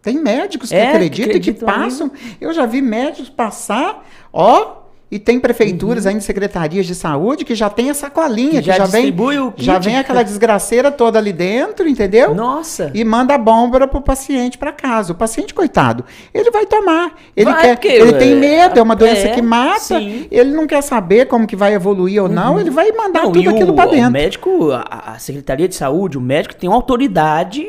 Tem médicos que é, acreditam e que, que passam. Né? Eu já vi médicos passar, ó, e tem prefeituras uhum. ainda, secretarias de saúde, que já tem essa colinha, que, já, que já vem, o já vem aquela desgraceira toda ali dentro, entendeu? Nossa. E manda a bomba pro paciente para casa. O paciente, coitado, ele vai tomar. Ele, vai, quer, porque, ele é, tem medo, é uma é, doença é, que mata, sim. ele não quer saber como que vai evoluir ou não, uhum. ele vai mandar não, tudo aquilo para dentro. O médico, a, a Secretaria de Saúde, o médico tem uma autoridade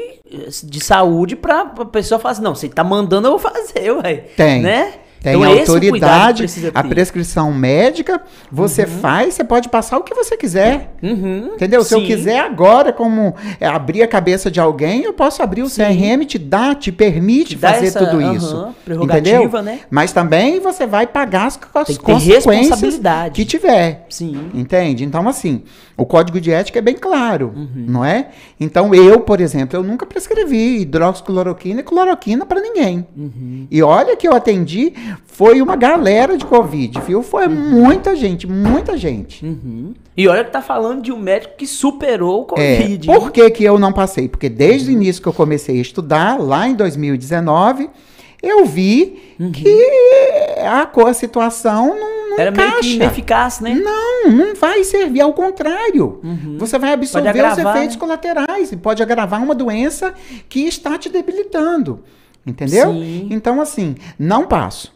de saúde pra, pessoa falar assim, não, você tá mandando, eu vou fazer, ué. Tem. Né? Tem então, autoridade, a prescrição médica, você uhum. faz, você pode passar o que você quiser. Uhum. Entendeu? Se eu quiser agora, como é, abrir a cabeça de alguém, eu posso abrir o Sim. CRM, te dá, te permite te fazer essa, tudo uhum, isso. Entendeu? Né? Mas também você vai pagar as, as consequências que tiver. Sim. Entende? Então, assim, o código de ética é bem claro, uhum. não é? Então, eu, por exemplo, eu nunca prescrevi hidroxicloroquina e cloroquina para ninguém. Uhum. E olha que eu atendi foi uma galera de Covid, viu? Foi uhum. muita gente, muita gente. Uhum. E olha que tá falando de um médico que superou o é, Covid. É, por que, que eu não passei? Porque desde uhum. o início que eu comecei a estudar, lá em 2019, eu vi uhum. que a, a situação não não Era meio que ineficaz, né? Não, não vai servir, ao contrário. Uhum. Você vai absorver agravar, os efeitos né? colaterais e pode agravar uma doença que está te debilitando. Entendeu? Sim. Então, assim, não passo.